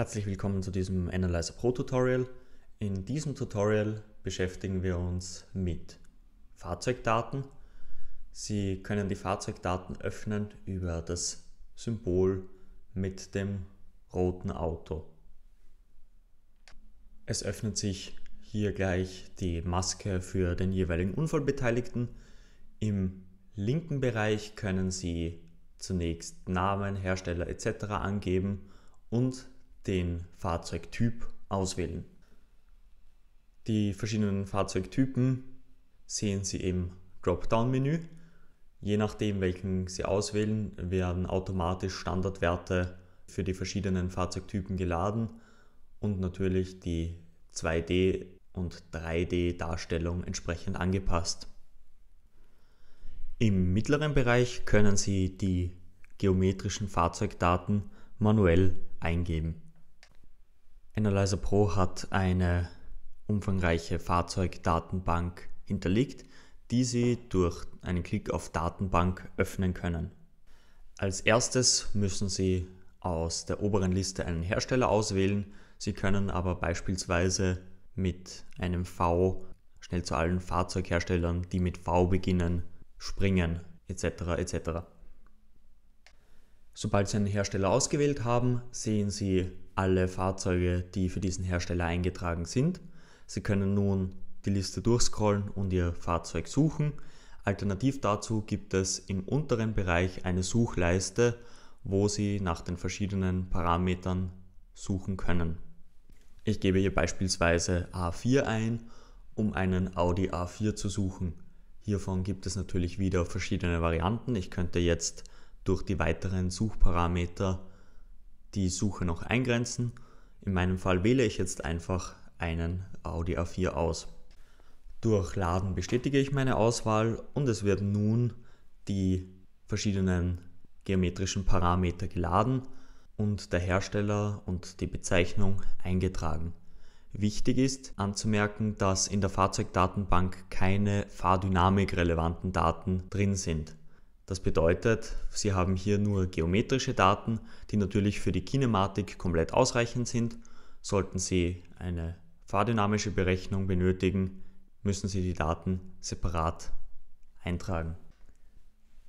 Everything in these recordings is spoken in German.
Herzlich willkommen zu diesem Analyzer Pro Tutorial. In diesem Tutorial beschäftigen wir uns mit Fahrzeugdaten. Sie können die Fahrzeugdaten öffnen über das Symbol mit dem roten Auto. Es öffnet sich hier gleich die Maske für den jeweiligen Unfallbeteiligten. Im linken Bereich können Sie zunächst Namen, Hersteller etc. angeben und den Fahrzeugtyp auswählen. Die verschiedenen Fahrzeugtypen sehen Sie im Dropdown-Menü. Je nachdem, welchen Sie auswählen, werden automatisch Standardwerte für die verschiedenen Fahrzeugtypen geladen und natürlich die 2D- und 3D-Darstellung entsprechend angepasst. Im mittleren Bereich können Sie die geometrischen Fahrzeugdaten manuell eingeben. Analyzer Pro hat eine umfangreiche Fahrzeugdatenbank hinterlegt, die Sie durch einen Klick auf Datenbank öffnen können. Als erstes müssen Sie aus der oberen Liste einen Hersteller auswählen. Sie können aber beispielsweise mit einem V schnell zu allen Fahrzeugherstellern, die mit V beginnen, springen etc. etc. Sobald Sie einen Hersteller ausgewählt haben, sehen Sie alle Fahrzeuge, die für diesen Hersteller eingetragen sind. Sie können nun die Liste durchscrollen und Ihr Fahrzeug suchen. Alternativ dazu gibt es im unteren Bereich eine Suchleiste, wo Sie nach den verschiedenen Parametern suchen können. Ich gebe hier beispielsweise A4 ein, um einen Audi A4 zu suchen. Hiervon gibt es natürlich wieder verschiedene Varianten. Ich könnte jetzt durch die weiteren Suchparameter die Suche noch eingrenzen. In meinem Fall wähle ich jetzt einfach einen Audi A4 aus. Durch Laden bestätige ich meine Auswahl und es werden nun die verschiedenen geometrischen Parameter geladen und der Hersteller und die Bezeichnung eingetragen. Wichtig ist anzumerken, dass in der Fahrzeugdatenbank keine fahrdynamikrelevanten Daten drin sind. Das bedeutet, Sie haben hier nur geometrische Daten, die natürlich für die Kinematik komplett ausreichend sind. Sollten Sie eine fahrdynamische Berechnung benötigen, müssen Sie die Daten separat eintragen.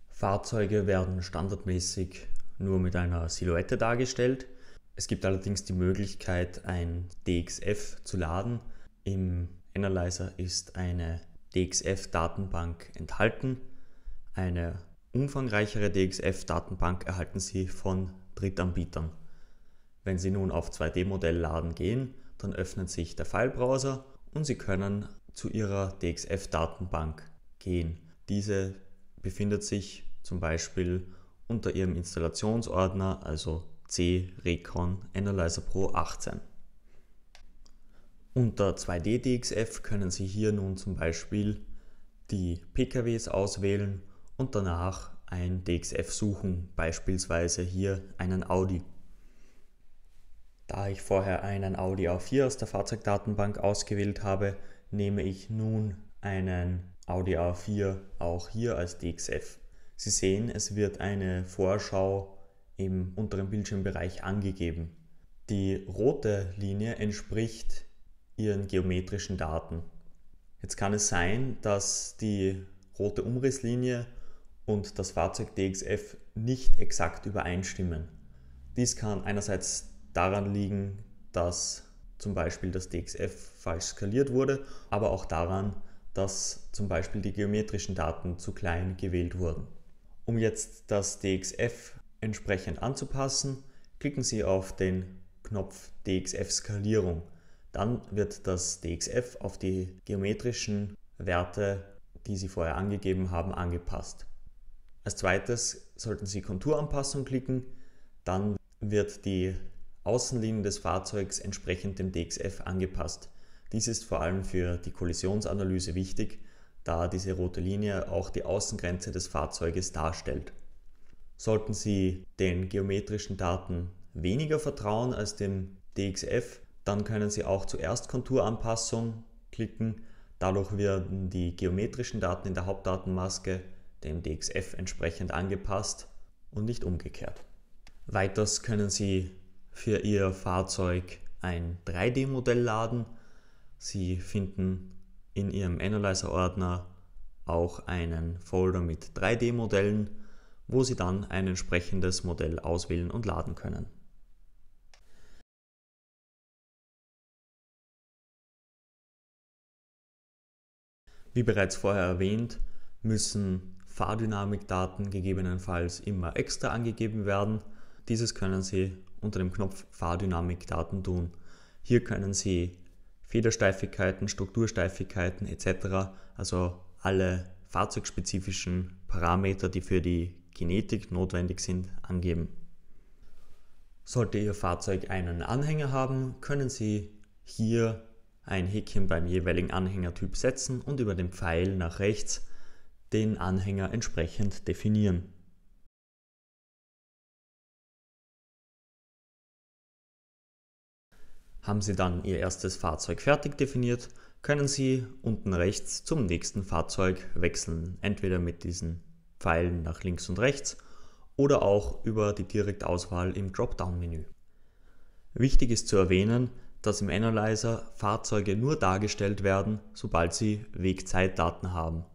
Fahrzeuge werden standardmäßig nur mit einer Silhouette dargestellt. Es gibt allerdings die Möglichkeit, ein DXF zu laden. Im Analyzer ist eine DXF-Datenbank enthalten. Eine Umfangreichere DXF-Datenbank erhalten Sie von Drittanbietern. Wenn Sie nun auf 2D-Modellladen gehen, dann öffnet sich der File-Browser und Sie können zu Ihrer DXF-Datenbank gehen. Diese befindet sich zum Beispiel unter Ihrem Installationsordner, also C Recon Analyzer Pro 18. Unter 2D DXF können Sie hier nun zum Beispiel die PKWs auswählen und danach ein DXF suchen, beispielsweise hier einen Audi. Da ich vorher einen Audi A4 aus der Fahrzeugdatenbank ausgewählt habe, nehme ich nun einen Audi A4 auch hier als DXF. Sie sehen, es wird eine Vorschau im unteren Bildschirmbereich angegeben. Die rote Linie entspricht ihren geometrischen Daten. Jetzt kann es sein, dass die rote Umrisslinie und das Fahrzeug DXF nicht exakt übereinstimmen. Dies kann einerseits daran liegen, dass zum Beispiel das DXF falsch skaliert wurde, aber auch daran, dass zum Beispiel die geometrischen Daten zu klein gewählt wurden. Um jetzt das DXF entsprechend anzupassen, klicken Sie auf den Knopf DXF-Skalierung. Dann wird das DXF auf die geometrischen Werte, die Sie vorher angegeben haben, angepasst. Als zweites sollten Sie Konturanpassung klicken, dann wird die Außenlinie des Fahrzeugs entsprechend dem DXF angepasst. Dies ist vor allem für die Kollisionsanalyse wichtig, da diese rote Linie auch die Außengrenze des Fahrzeuges darstellt. Sollten Sie den geometrischen Daten weniger vertrauen als dem DXF, dann können Sie auch zuerst Konturanpassung klicken. Dadurch werden die geometrischen Daten in der Hauptdatenmaske dem DXF entsprechend angepasst und nicht umgekehrt. Weiters können Sie für Ihr Fahrzeug ein 3D-Modell laden. Sie finden in Ihrem Analyzer-Ordner auch einen Folder mit 3D-Modellen, wo Sie dann ein entsprechendes Modell auswählen und laden können. Wie bereits vorher erwähnt, müssen Fahrdynamikdaten gegebenenfalls immer extra angegeben werden. Dieses können Sie unter dem Knopf Fahrdynamikdaten tun. Hier können Sie Federsteifigkeiten, Struktursteifigkeiten etc., also alle fahrzeugspezifischen Parameter, die für die Genetik notwendig sind, angeben. Sollte Ihr Fahrzeug einen Anhänger haben, können Sie hier ein Häkchen beim jeweiligen Anhängertyp setzen und über den Pfeil nach rechts den Anhänger entsprechend definieren. Haben Sie dann Ihr erstes Fahrzeug fertig definiert, können Sie unten rechts zum nächsten Fahrzeug wechseln, entweder mit diesen Pfeilen nach links und rechts oder auch über die Direktauswahl im Dropdown-Menü. Wichtig ist zu erwähnen, dass im Analyzer Fahrzeuge nur dargestellt werden, sobald sie Wegzeitdaten haben.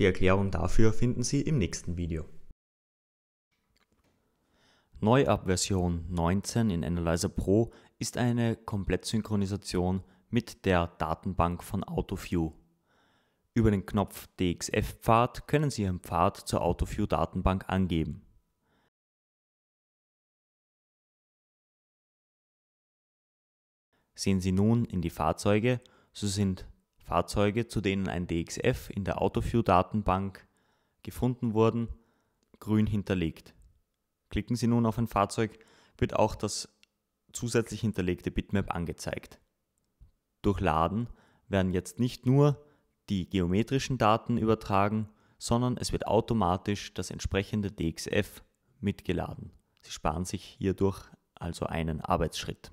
Die Erklärung dafür finden Sie im nächsten Video. Neu Version 19 in Analyzer Pro ist eine Komplettsynchronisation mit der Datenbank von AutoView. Über den Knopf DXF-Pfad können Sie Ihren Pfad zur AutoView-Datenbank angeben. Sehen Sie nun in die Fahrzeuge, so sind Fahrzeuge, zu denen ein DXF in der AutoView-Datenbank gefunden wurden, grün hinterlegt. Klicken Sie nun auf ein Fahrzeug, wird auch das zusätzlich hinterlegte Bitmap angezeigt. Durch Laden werden jetzt nicht nur die geometrischen Daten übertragen, sondern es wird automatisch das entsprechende DXF mitgeladen. Sie sparen sich hierdurch also einen Arbeitsschritt.